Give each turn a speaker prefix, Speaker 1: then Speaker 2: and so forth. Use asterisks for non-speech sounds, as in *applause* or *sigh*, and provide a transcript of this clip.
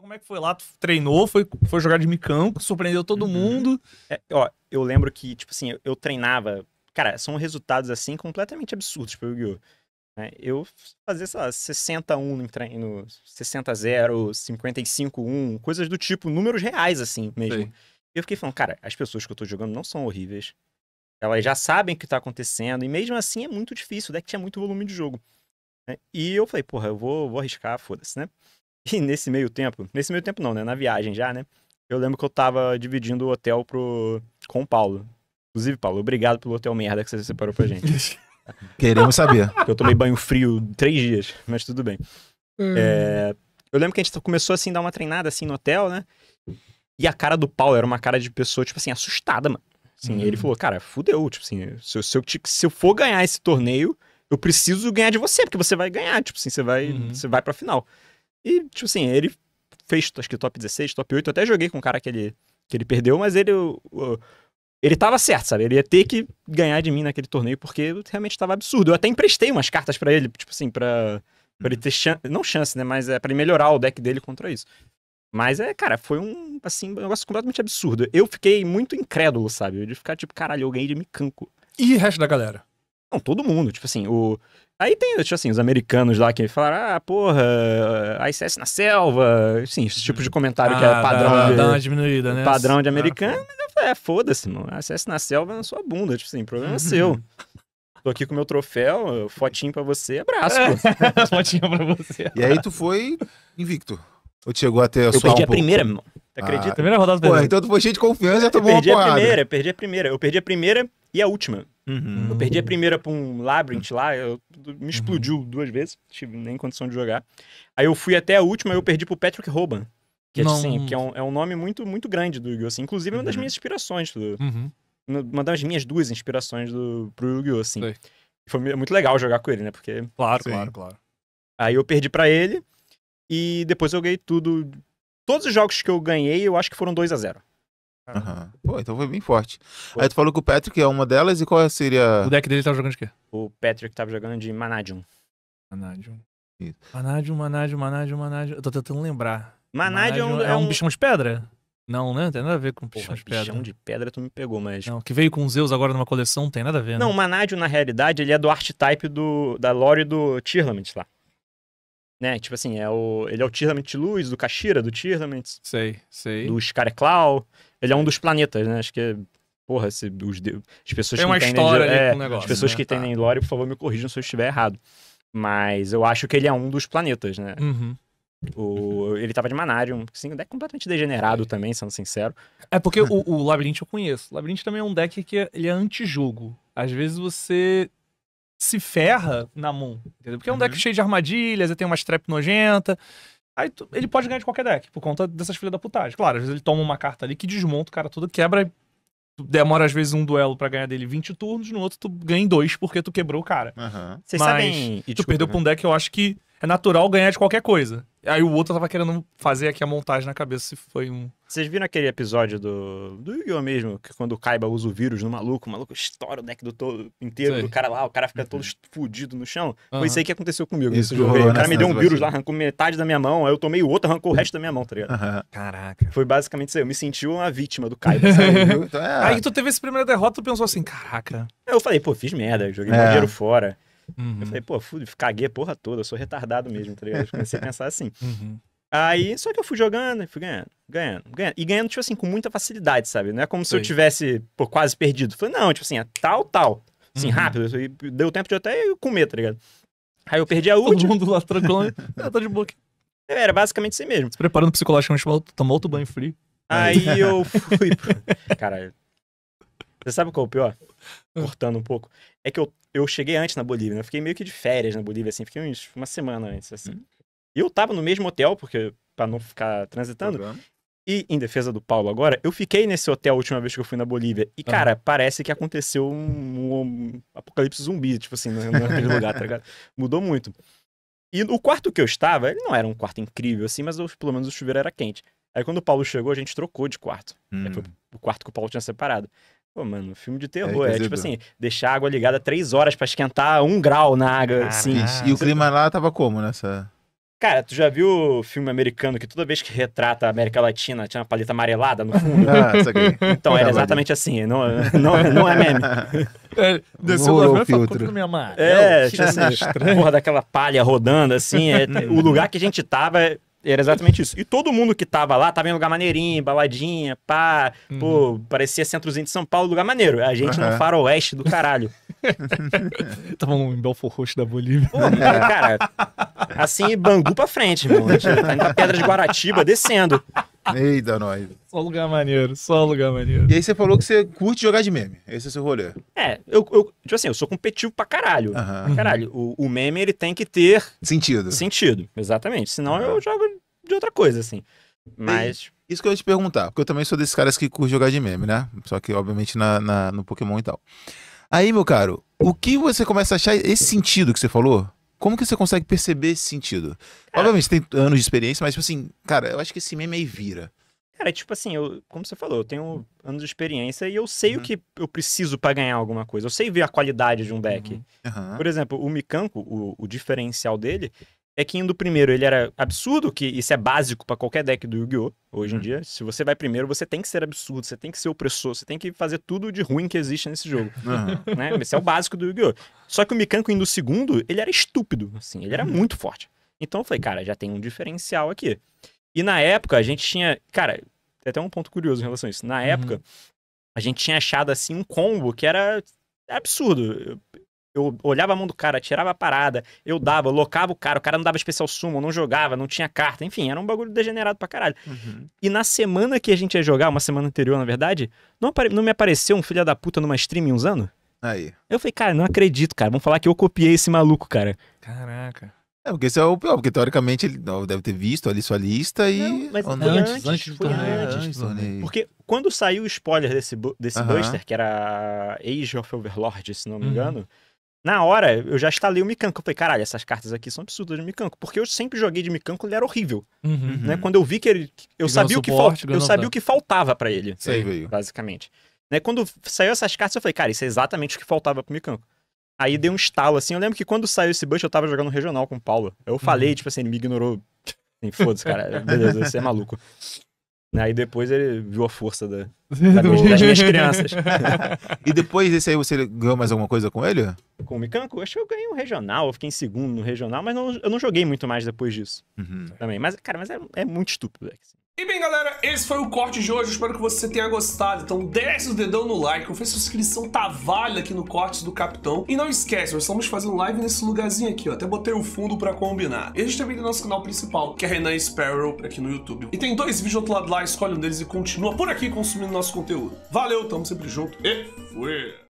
Speaker 1: Como é que foi lá? Tu treinou, foi, foi jogar de micão, surpreendeu todo uhum. mundo. É, ó, eu lembro que, tipo assim, eu, eu, treinava. Cara, são resultados assim completamente absurdos pro Yu-Gi-Oh! Né? Eu fazia, sei lá, 60-1 no treino, 60-0, 55-1, coisas do tipo, números reais, assim mesmo. Sim. E eu fiquei falando, cara, as pessoas que eu tô jogando não são horríveis. Elas já sabem o que tá acontecendo, e mesmo assim é muito difícil, o deck tinha muito volume de jogo. Né? E eu falei, porra, eu vou, vou arriscar, foda-se, né? E nesse meio tempo, nesse meio tempo não, né? Na viagem já, né? Eu lembro que eu tava dividindo o hotel pro... com o Paulo. Inclusive, Paulo, obrigado pelo hotel merda que você separou pra gente.
Speaker 2: *laughs* Queremos saber. Porque
Speaker 1: eu tomei banho frio três dias, mas tudo bem. Hum. É... Eu lembro que a gente começou assim, dar uma treinada assim no hotel, né? E a cara do Paulo era uma cara de pessoa, tipo assim, assustada, mano. Assim, hum. ele falou, cara, fudeu, tipo assim, se eu, se, eu, se eu for ganhar esse torneio, eu preciso ganhar de você, porque você vai ganhar, tipo assim, você vai, uhum. você vai pra final. E, tipo assim, ele fez acho que top 16, top 8. Eu até joguei com o cara que ele, que ele perdeu, mas ele. ele tava certo, sabe? Ele ia ter que ganhar de mim naquele torneio, porque realmente tava absurdo. Eu até emprestei umas cartas para ele, tipo assim, pra, pra ele uhum. ter chance. Não chance, né? Mas é pra ele melhorar o deck dele contra isso. Mas é, cara, foi um, assim, um negócio completamente absurdo. Eu fiquei muito incrédulo, sabe? De ficar tipo, caralho, eu ganhei de micanco. E o resto da galera? Não, todo mundo, tipo assim, o... Aí tem, tipo assim, os americanos lá que falaram, ah, porra, ICS na selva, sim esse tipo de hum. comentário ah, que é ah, padrão dá, de... Dá uma diminuída, né? Padrão de ah, americano, ah. mas eu falei, é, foda-se, mano, ICS na selva é na sua bunda, tipo assim, problema é uhum. seu. Tô aqui com meu troféu, fotinho pra você, abraço, é. *laughs* fotinho pra você. E aí tu
Speaker 2: foi invicto? Ou te chegou até a Eu perdi um a primeira, irmão. Tu ah. acredita? Ah, primeira rodada do Pô, então tu foi cheio de confiança e tomou uma porrada. Perdi a primeira,
Speaker 1: perdi a primeira. Eu perdi a primeira e a última.
Speaker 2: Uhum. Eu perdi
Speaker 1: a primeira pra um Labyrinth lá, eu, me uhum. explodiu duas vezes, tive nem condição de jogar. Aí eu fui até a última e eu perdi pro Patrick Hoban.
Speaker 2: Que, é, assim, que é,
Speaker 1: um, é um nome muito, muito grande do Yu-Gi-Oh! Assim. Inclusive, uma das uhum. minhas inspirações. Do, uhum. Uma das minhas duas inspirações do, pro Yu-Gi-Oh! Assim. Foi é muito legal jogar com ele, né? Porque. Claro, Sim. claro, claro. Aí eu perdi para ele e depois eu ganhei tudo. Todos os jogos que eu ganhei, eu acho que foram 2 a 0
Speaker 2: Aham. Pô, então foi bem forte. Aí tu falou que o Patrick é uma delas e qual seria. O deck
Speaker 1: dele tava jogando de quê? O Patrick tava jogando de Manadium.
Speaker 2: Manadium. Isso. Manadium, Manadium, Manadium, Manadium. Eu tô tentando lembrar.
Speaker 1: Manadium, Manadium é, é um... é um bichão de pedra? Não, né? Não tem nada a ver com bichão de pedra. Bichão de pedra tu me pegou, mas. Não, que veio com os Zeus agora numa coleção, não tem nada a ver. Né? Não, o Manadium na realidade, ele é do archetype do, da lore do Tirlaments lá. Né? Tipo assim, é o, ele é o Tirlament Luz, do Kashira, do Tirlament. Sei, sei. Do Scareclaw. Ele é um dos planetas, né? Acho que é porra, se, os, as pessoas Tem uma que entendem, história ali é, com o negócio. As pessoas né? que entendem tá. lore, por favor, me corrijam se eu estiver errado. Mas eu acho que ele é um dos planetas, né? Uhum. O, ele tava de Manarium, sim um deck completamente degenerado é. também, sendo sincero. É porque *laughs* o, o eu conheço. O Labyrinth também é um deck que é, ele é jogo Às vezes você se ferra na mão, Entendeu? Porque é um uhum. deck cheio de armadilhas, ele tem uma trap nojenta. Aí tu, ele pode ganhar de qualquer deck, por conta dessas filhas da putagem. Claro, às vezes ele toma uma carta ali que desmonta o cara todo, quebra. Demora às vezes um duelo para ganhar dele 20 turnos, no outro tu ganha em dois porque tu quebrou o cara. Uhum. Vocês Mas sabem. E, tu desculpa, perdeu né? pra um deck, eu acho que é natural ganhar de qualquer coisa. Aí o outro tava querendo fazer aqui a montagem na cabeça se foi um. Vocês viram aquele episódio do. do Yu mesmo, que quando o Kaiba usa o vírus no maluco, o maluco estoura o deck do todo inteiro Sei. do cara lá, o cara fica uhum. todo fudido no chão. Uhum. Foi isso aí que aconteceu comigo. Isso, jogo. O cara me deu um vírus lá, arrancou metade da minha mão, aí eu tomei o outro, arrancou o resto da minha mão, tá ligado? Uhum. Caraca. Foi basicamente isso aí. Eu me senti uma vítima do Kaiba, sabe? *laughs* Então é. Aí tu teve essa primeira derrota, tu pensou assim,
Speaker 2: caraca.
Speaker 1: É, eu falei, pô, fiz merda, joguei é. meu dinheiro fora. Uhum. Eu falei, uhum. pô, fui, caguei a porra toda, eu sou retardado mesmo, tá ligado? Eu comecei a pensar assim. Uhum. Aí, só que eu fui jogando, fui ganhando, ganhando, ganhando. E ganhando, tipo assim, com muita facilidade, sabe? Não é como Sei. se eu tivesse, pô, quase perdido. Falei, não, tipo assim, é tal, tal. Assim, uhum. rápido. E deu tempo de eu até comer, tá ligado? Aí eu perdi a última. Todo mundo lá tranquilo, ah, tá de boca. aqui. *laughs* Era basicamente assim mesmo. Se preparando psicologicamente, tomou outro banho frio. Aí eu fui. *laughs* Caralho. Você sabe qual é o pior? Ah. Cortando um pouco. É que eu, eu cheguei antes na Bolívia, né? Eu fiquei meio que de férias na Bolívia, assim. Fiquei uns, uma semana antes, assim. Hum. E eu tava no mesmo hotel, porque para não ficar transitando. Uhum. E em defesa do Paulo agora, eu fiquei nesse hotel a última vez que eu fui na Bolívia. E, cara, uhum. parece que aconteceu um, um, apocalipse zumbi, tipo assim, naquele lugar, tá ligado? Mudou muito. E o quarto que eu estava, ele não era um quarto incrível, assim, mas eu, pelo menos o chuveiro era quente. Aí quando o Paulo chegou, a gente trocou de quarto. Hum. Aí, foi hum. o quarto que o Paulo tinha separado. Pô, mano, filme de terror. É, é tipo assim, deixar a água ligada três horas para esquentar um grau na água, assim. Ah, e o clima
Speaker 2: tá- lá tava como nessa.
Speaker 1: Cara, tu já viu filme americano que toda vez que retrata a América Latina tinha uma paleta amarelada no fundo? *laughs* Ah, isso aqui. Então, era exatamente assim. Não, não, não é meme. *laughs* É, desceu o filtro. Fala, Conta do é, tinha assim, porra daquela palha rodando, assim. É, o lugar que a gente tava é era exatamente isso. E todo mundo que tava lá, tava em lugar maneirinho, baladinha, pá, uhum. pô, parecia centrozinho de São Paulo, lugar maneiro. A gente uhum. no faroeste do caralho. *laughs* tava em Belfor Roxo da
Speaker 2: Bolívia. Pô, cara, assim, Bangu pra frente, mano. tá indo pra Pedra de Guaratiba, descendo. *laughs* Eita, nós. Só lugar maneiro, só lugar maneiro. E aí você falou que você curte jogar de meme. Esse é o seu rolê. É, eu, eu tipo assim, eu sou competitivo pra caralho. Uhum. Pra caralho. O, o, meme, ele tem que ter... Sentido. Sentido, exatamente. Senão uhum. eu jogo de outra coisa, assim. Mas... E isso que eu ia te perguntar, porque eu também sou desses caras que curte jogar de meme, né? Só que, obviamente, na, na no Pokémon e tal. Aí, meu caro, o que você começa a achar esse sentido que você falou? Como que você consegue perceber esse sentido? Cara, Obviamente, você tem anos de experiência, mas, tipo assim, cara, eu acho que esse meme aí vira.
Speaker 1: Cara, tipo assim, eu, como você falou, eu tenho anos de experiência e eu sei uhum. o que eu preciso para ganhar alguma coisa. Eu sei ver a qualidade de um deck. Uhum. Uhum. Por exemplo, o Mikanko, o, o diferencial dele é que indo primeiro ele era absurdo, que isso é básico para qualquer deck do Yu-Gi-Oh! hoje em uhum. dia. Se você vai primeiro, você tem que ser absurdo, você tem que ser opressor, você tem que fazer tudo de ruim que existe nesse jogo. Uhum. *laughs* Né? Esse é o básico do Yu-Gi-Oh! Só que o Mikanko indo segundo, ele era estúpido, assim, ele era uhum. muito forte. Então eu falei, cara, já tem um diferencial aqui. E na época a gente tinha. Cara, tem até um ponto curioso em relação a isso. Na uhum. época, a gente tinha achado assim um combo que era absurdo eu olhava a mão do cara, tirava a parada, eu dava, locava o cara, o cara não dava especial sumo, não jogava, não tinha carta, enfim, era um bagulho degenerado pra caralho. Uhum. E na semana que a gente ia jogar, uma semana anterior, na verdade, não, não me apareceu um
Speaker 2: filho da puta numa stream usando? Aí. Eu falei, cara, não acredito, cara. Vamos falar que eu copiei esse maluco, cara. Caraca. É, porque esse é o pior, porque teoricamente ele deve ter visto ali sua lista e. Não, mas não, antes, antes, do Antes,
Speaker 1: Porque quando saiu o spoiler desse, desse uh -huh. Buster, que era Age of Overlord, se não me uhum. engano. Uh -huh na hora, eu já instalei o Mikanko. Eu falei, caralho, essas cartas aqui são absurdas de Mikanko. Porque eu sempre joguei de Mikanko, ele era horrível. Uhum. Né? Quando eu vi que ele... Eu, sabia, o que fal... eu sabia o que faltava para ele. Sei, basicamente. Né? Quando saiu essas cartas, eu falei, cara, isso é exatamente o que faltava pro Mikanko. Aí deu um estalo, assim. Eu lembro que quando saiu esse bush, eu tava jogando regional com o Paulo. Eu falei, uhum. tipo assim, ele me ignorou. Assim, Foda-se, cara. Beleza, você é
Speaker 2: maluco. Né? Aí depois ele viu a força da, *laughs* da das minhas *laughs* crianças. *laughs* e depois desse aí você ganhou mais alguma coisa com ele?
Speaker 1: Com o Mikanko? Acho que eu ganhei um regional, eu fiquei em segundo no regional, mas não, eu não joguei muito mais depois disso. Uhum. Também. Mas, cara, mas é, é muito estúpido. Assim. E bem, galera, esse foi o corte de hoje. Espero que você tenha gostado. Então desce o dedão no like, confere sua inscrição tá válida aqui no Cortes do Capitão. E não esquece, nós estamos fazendo live nesse lugarzinho aqui, ó. Até botei o fundo pra combinar. E a gente também tem nosso canal principal, que é Renan Sparrow, aqui no YouTube.
Speaker 2: E tem dois vídeos do outro lado lá, escolhe um deles e continua por aqui consumindo nosso conteúdo. Valeu, tamo sempre junto e fui!